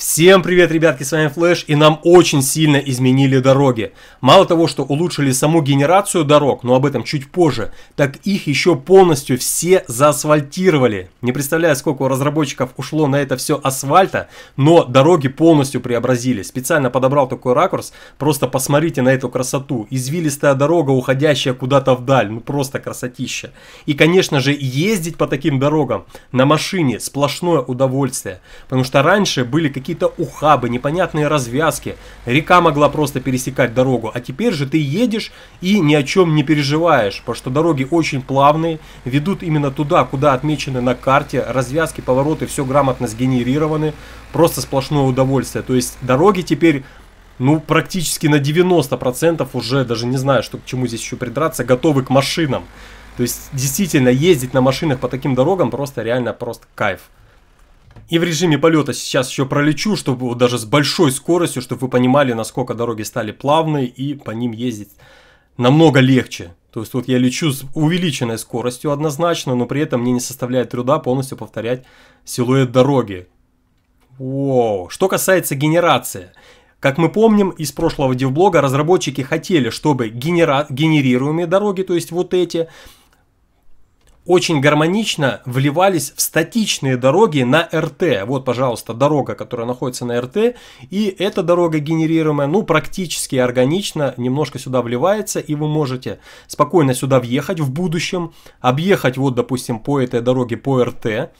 Всем привет, ребятки, с вами Флэш, и нам очень сильно изменили дороги. Мало того, что улучшили саму генерацию дорог, но об этом чуть позже, так их еще полностью все заасфальтировали. Не представляю, сколько у разработчиков ушло на это все асфальта, но дороги полностью преобразили. Специально подобрал такой ракурс, просто посмотрите на эту красоту. Извилистая дорога, уходящая куда-то вдаль, ну просто красотища. И, конечно же, ездить по таким дорогам на машине сплошное удовольствие, потому что раньше были какие-то какие-то ухабы, непонятные развязки. Река могла просто пересекать дорогу, а теперь же ты едешь и ни о чем не переживаешь, потому что дороги очень плавные, ведут именно туда, куда отмечены на карте, развязки, повороты, все грамотно сгенерированы, просто сплошное удовольствие. То есть дороги теперь ну, практически на 90% уже, даже не знаю, что к чему здесь еще придраться, готовы к машинам. То есть, действительно, ездить на машинах по таким дорогам просто реально просто кайф. И в режиме полета сейчас еще пролечу, чтобы вот даже с большой скоростью, чтобы вы понимали, насколько дороги стали плавные и по ним ездить намного легче. То есть вот я лечу с увеличенной скоростью однозначно, но при этом мне не составляет труда полностью повторять силуэт дороги. Воу. Что касается генерации. Как мы помним из прошлого девблога, разработчики хотели, чтобы генера... генерируемые дороги, то есть вот эти, очень гармонично вливались в статичные дороги на РТ. Вот, пожалуйста, дорога, которая находится на РТ, и эта дорога генерируемая, ну, практически органично немножко сюда вливается, и вы можете спокойно сюда въехать в будущем, объехать вот, допустим, по этой дороге по РТ,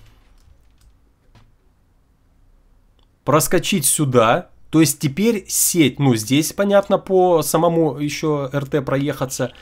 проскочить сюда, то есть теперь сеть, ну здесь понятно по самому еще РТ проехаться,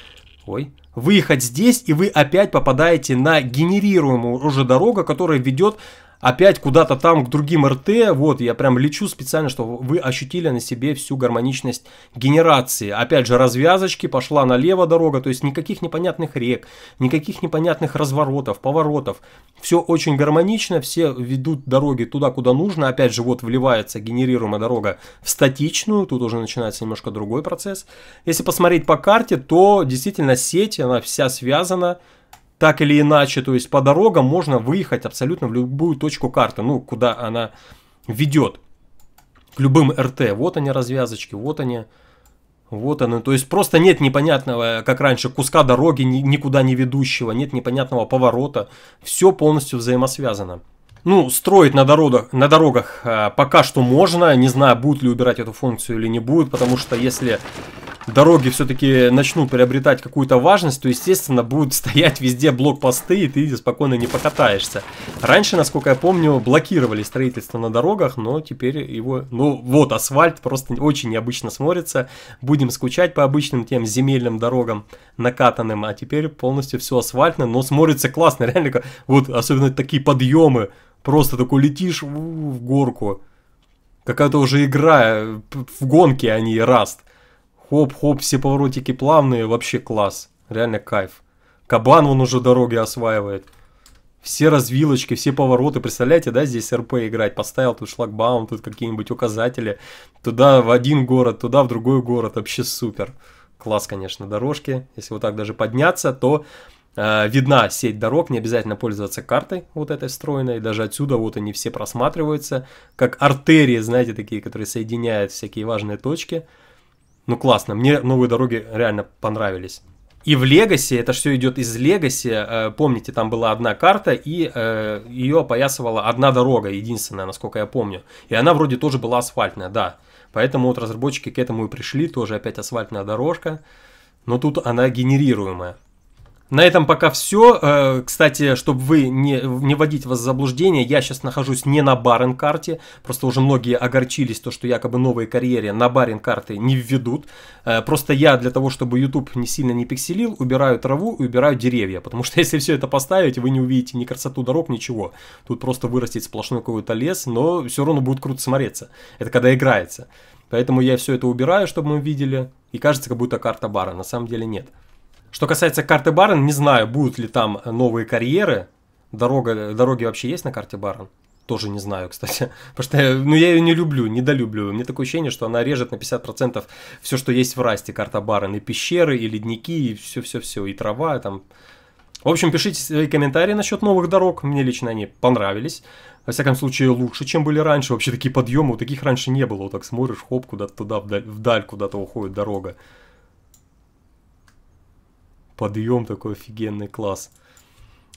Тверской, выехать здесь, и вы опять попадаете на генерируемую уже дорогу, которая ведет опять куда-то там к другим РТ, вот, я прям лечу специально, чтобы вы ощутили на себе всю гармоничность генерации. Опять же, развязочки, пошла налево дорога, то есть никаких непонятных рек, никаких непонятных разворотов, поворотов. Все очень гармонично, все ведут дороги туда, куда нужно. Опять же, вот вливается генерируемая дорога в статичную, тут уже начинается немножко другой процесс. Если посмотреть по карте, то действительно сеть, она вся связана, так или иначе, то есть по дорогам можно выехать абсолютно в любую точку карты, ну, куда она ведет, к любым РТ. Вот они развязочки, вот они, вот они. То есть просто нет непонятного, как раньше, куска дороги никуда не ведущего, нет непонятного поворота. Все полностью взаимосвязано. Ну, строить на дорогах, на дорогах э, пока что можно. Не знаю, будут ли убирать эту функцию или не будут, потому что если дороги все-таки начнут приобретать какую-то важность, то, естественно, будут стоять везде блокпосты, и ты спокойно не покатаешься. Раньше, насколько я помню, блокировали строительство на дорогах, но теперь его... Ну, вот асфальт просто очень необычно смотрится. Будем скучать по обычным тем земельным дорогам накатанным, а теперь полностью все асфальтно, но смотрится классно, реально. Вот, особенно такие подъемы, просто такой летишь в горку. Какая-то уже игра э, в гонке, а не раст. Хоп-хоп, все поворотики плавные, вообще класс. Реально кайф. Кабан он уже дороги осваивает. Все развилочки, все повороты, представляете, да, здесь РП играть, поставил тут шлагбаум, тут какие-нибудь указатели, туда в один город, туда в другой город, вообще супер. Класс, конечно, дорожки, если вот так даже подняться, то э, видна сеть дорог, не обязательно пользоваться картой вот этой встроенной, даже отсюда вот они все просматриваются, как артерии, знаете, такие, которые соединяют всякие важные точки, ну классно, мне новые дороги реально понравились. И в Легасе, это все идет из Легаси, э, помните, там была одна карта, и э, ее опоясывала одна дорога, единственная, насколько я помню. И она вроде тоже была асфальтная, да. Поэтому вот разработчики к этому и пришли, тоже опять асфальтная дорожка, но тут она генерируемая. На этом пока все. Э, кстати, чтобы вы не, не вводить вас в заблуждение, я сейчас нахожусь не на барен-карте. Просто уже многие огорчились, то, что якобы новые карьеры на барен-карты не введут. Э, просто я для того, чтобы YouTube не сильно не пикселил, убираю траву и убираю деревья. Потому что если все это поставить, вы не увидите ни красоту дорог, ничего. Тут просто вырастет сплошной какой-то лес, но все равно будет круто смотреться. Это когда играется. Поэтому я все это убираю, чтобы мы видели. И кажется, как будто карта бара. На самом деле нет. Что касается карты Барон, не знаю, будут ли там новые карьеры. Дорога, дороги вообще есть на карте Барон? Тоже не знаю, кстати. Потому что ну, я ее не люблю, недолюблю. Мне такое ощущение, что она режет на 50% все, что есть в Расте, карта Барон. И пещеры, и ледники, и все-все-все, и трава, там... В общем, пишите свои комментарии насчет новых дорог. Мне лично они понравились. Во всяком случае, лучше, чем были раньше. Вообще такие подъемы, у таких раньше не было. Вот так смотришь, хоп, куда-то туда, вдаль, вдаль куда-то уходит дорога подъем такой офигенный класс.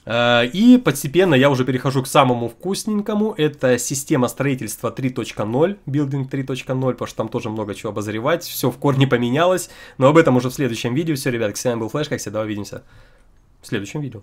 А, и постепенно я уже перехожу к самому вкусненькому. Это система строительства 3.0, билдинг 3.0, потому что там тоже много чего обозревать. Все в корне поменялось, но об этом уже в следующем видео. Все, ребят, с вами был Флэш, как всегда, увидимся в следующем видео.